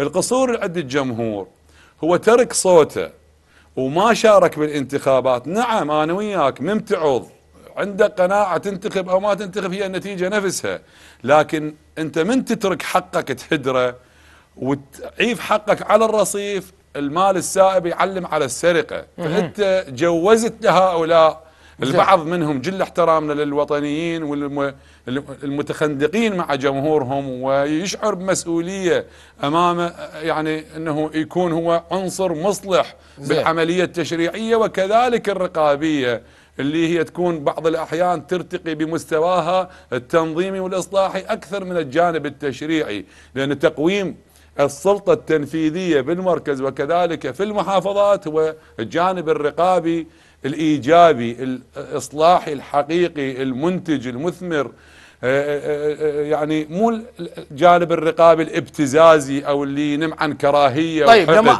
القصور عند الجمهور هو ترك صوته وما شارك بالانتخابات نعم انا وياك ممتعض عندك قناعة تنتخب أو ما تنتخب هي النتيجة نفسها لكن أنت من تترك حقك تهدره وتعيف حقك على الرصيف المال السائب يعلم على السرقة فأنت جوزت لهؤلاء البعض منهم جل احترامنا للوطنيين والمتخندقين مع جمهورهم ويشعر بمسؤولية أمام يعني أنه يكون هو عنصر مصلح بالعملية التشريعية وكذلك الرقابية اللي هي تكون بعض الأحيان ترتقي بمستواها التنظيمي والإصلاحي أكثر من الجانب التشريعي لأن تقويم السلطة التنفيذية بالمركز وكذلك في المحافظات هو الجانب الرقابي الإيجابي الإصلاحي الحقيقي المنتج المثمر آه، آه، آه، يعني مو الجانب الرقابي الابتزازي أو اللي ينم عن كراهية طيب